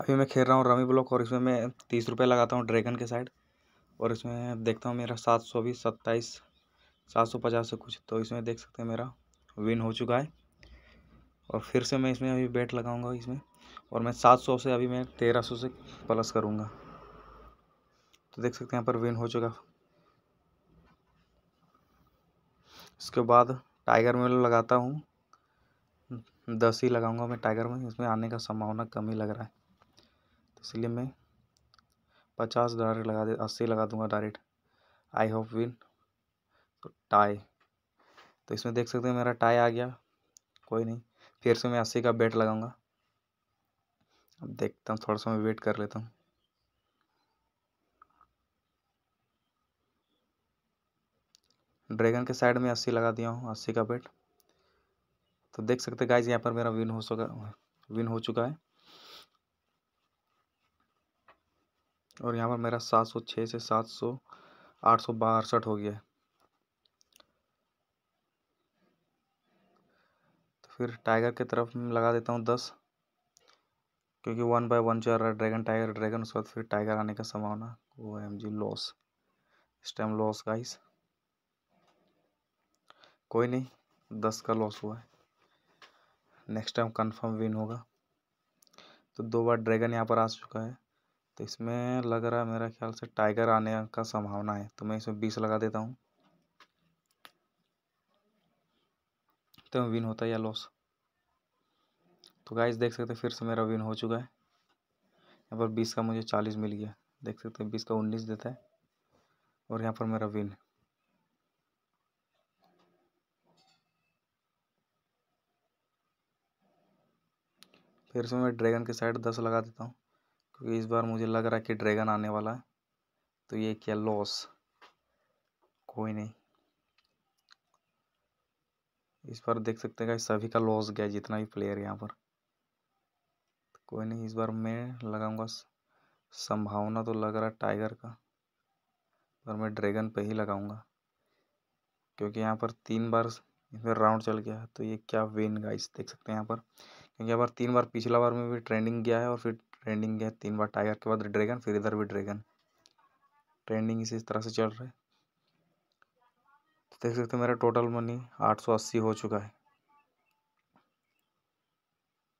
अभी मैं खेल रहा हूँ रमी ब्लॉक और इसमें मैं तीस रुपये लगाता हूँ ड्रैगन के साइड और इसमें देखता हूँ मेरा सात सौ बीस सत्ताईस सात सौ पचास से कुछ तो इसमें देख सकते हैं मेरा विन हो चुका है और फिर से मैं इसमें अभी बैट लगाऊंगा इसमें और मैं सात सौ से अभी मैं तेरह सौ से प्लस करूँगा तो देख सकते हैं यहाँ पर विन हो चुका इसके बाद टाइगर में लगाता हूँ दस ही लगाऊंगा मैं टाइगर में इसमें आने का संभावना कम ही लग रहा है इसलिए मैं पचास डायरेक्ट लगा दे अस्सी लगा दूंगा डायरेक्ट आई होप विन तो टाई तो इसमें देख सकते हैं मेरा टाई आ गया कोई नहीं फिर से मैं अस्सी का बेट लगाऊंगा अब देखता हूँ थोड़ा सा मैं वेट कर लेता हूँ ड्रैगन के साइड में अस्सी लगा दिया हूँ अस्सी का बेट तो देख सकते गाइज यहाँ पर मेरा विन हो सका विन हो चुका है और यहाँ पर मेरा सात सौ छः से सात सौ आठ सौ बासठ हो गया तो फिर टाइगर के तरफ लगा देता हूँ दस क्योंकि वन बाय वन चल रहा है ड्रैगन टाइगर ड्रैगन उसके बाद फिर टाइगर आने का संभावना ओ एम जी लॉस इस टाइम लॉस गाइस कोई नहीं दस का लॉस हुआ है नेक्स्ट टाइम कंफर्म विन होगा तो दो बार ड्रैगन यहाँ पर आ चुका है तो इसमें लग रहा है मेरा ख्याल से टाइगर आने का संभावना है तो मैं इसमें बीस लगा देता हूँ तो विन होता है या लॉस तो गाइस देख सकते फिर से मेरा विन हो चुका है यहाँ पर बीस का मुझे चालीस मिल गया देख सकते हैं बीस का उन्नीस देता है और यहाँ पर मेरा विन फिर से मैं ड्रैगन के साइड दस लगा देता हूँ क्योंकि इस बार मुझे लग रहा है कि ड्रैगन आने वाला है तो ये क्या लॉस कोई नहीं इस बार देख सकते हैं सभी का लॉस गया जितना भी प्लेयर यहाँ पर तो कोई नहीं इस बार मैं लगाऊंगा संभावना तो लग रहा है टाइगर का पर मैं ड्रैगन पे ही लगाऊंगा क्योंकि यहाँ पर तीन बार फिर राउंड चल गया है तो ये क्या वेन गाइस देख सकते हैं यहाँ पर क्योंकि यहाँ पर तीन बार पिछला बार में भी ट्रेंडिंग गया है और फिर ट्रेंडिंग है तीन बार टाइगर के बाद ड्रैगन फिर इधर भी ड्रैगन ट्रेंडिंग इसी तरह से चल रहा है तो देख सकते हो मेरा टोटल मनी आठ सौ अस्सी हो चुका है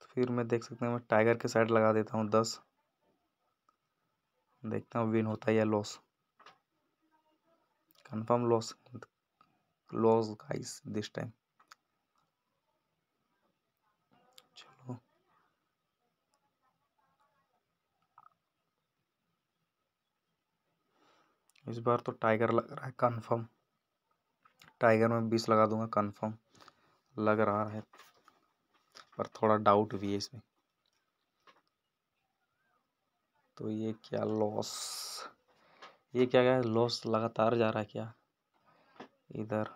तो फिर मैं देख सकते हैं मैं टाइगर के साइड लगा देता हूँ दस देखता हूँ विन होता है या loss confirm loss loss guys this time इस बार तो टाइगर लग रहा है कन्फर्म टाइगर में बीस लगा दूंगा कन्फर्म लग रहा है पर थोड़ा डाउट भी है इसमें तो ये क्या लॉस ये क्या क्या लॉस लगातार जा रहा है क्या इधर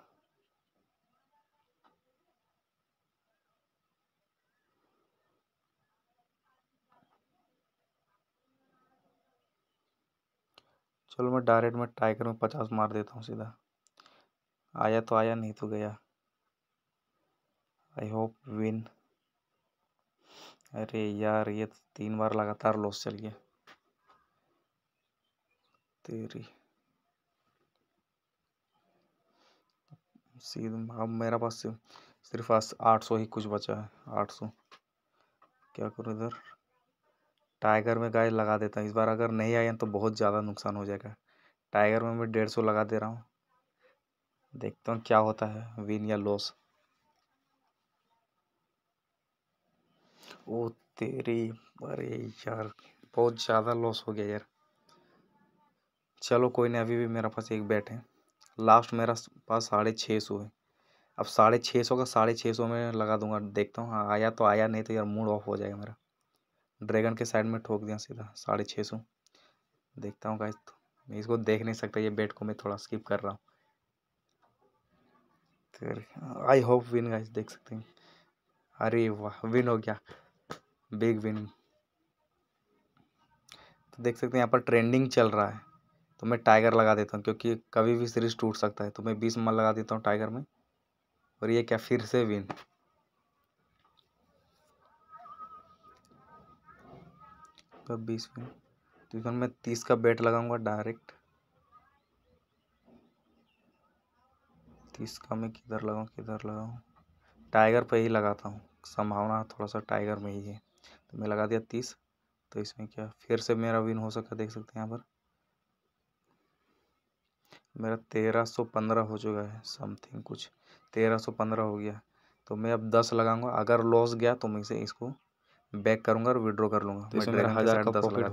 चलो मैं डायरेक्ट में टाइगर में पचास मार देता हूँ सीधा आया तो आया नहीं तो गया आई होप विन अरे यार ये तो तीन बार लगातार लॉस चल गया तेरी सीधा अब मेरा पास सिर्फ आठ सौ ही कुछ बचा है आठ सौ क्या करूँ इधर टाइगर में गाय लगा देता हूँ इस बार अगर नहीं आया तो बहुत ज़्यादा नुकसान हो जाएगा टाइगर में मैं डेढ़ सौ लगा दे रहा हूँ देखता हूँ क्या होता है विन या लॉस ओ तेरी अरे यार बहुत ज़्यादा लॉस हो गया यार चलो कोई नहीं अभी भी मेरा पास एक बैट है लास्ट मेरा पास साढ़े छः सौ है अब साढ़े छः सौ का साढ़े छः सौ में लगा दूंगा देखता हूँ हाँ, आया तो आया नहीं तो यार मूड ऑफ हो जाएगा मेरा ड्रैगन के साइड में ठोक दिया सीधा साढ़े छः सौ देखता हूँ गाइस तो मैं इसको देख नहीं सकता ये बेट को मैं थोड़ा स्किप कर रहा हूँ आई होप विन गाइस देख सकते हैं अरे वाह विन हो गया बिग विन तो देख सकते हैं यहाँ पर ट्रेंडिंग चल रहा है तो मैं टाइगर लगा देता हूँ क्योंकि कभी भी सीरीज टूट सकता है तो मैं बीस मन लगा देता हूँ टाइगर में और ये क्या फिर से विन पर बीस पिन तो इधर मैं तीस का बेट लगाऊंगा डायरेक्ट तीस का मैं किधर लगाऊँ किधर लगाऊँ टाइगर पे ही लगाता हूँ संभावना थोड़ा सा टाइगर में ही है तो मैं लगा दिया तीस तो इसमें क्या फिर से मेरा विन हो सका देख सकते हैं यहाँ पर मेरा तेरह सौ पंद्रह हो चुका है समथिंग कुछ तेरह सौ पंद्रह हो गया तो मैं अब दस लगाऊंगा अगर लॉस गया तो मैं इसे इसको बैक करूंगा और विड्रॉ कर लूंगा तो मेरा हज़ार का प्रॉफिट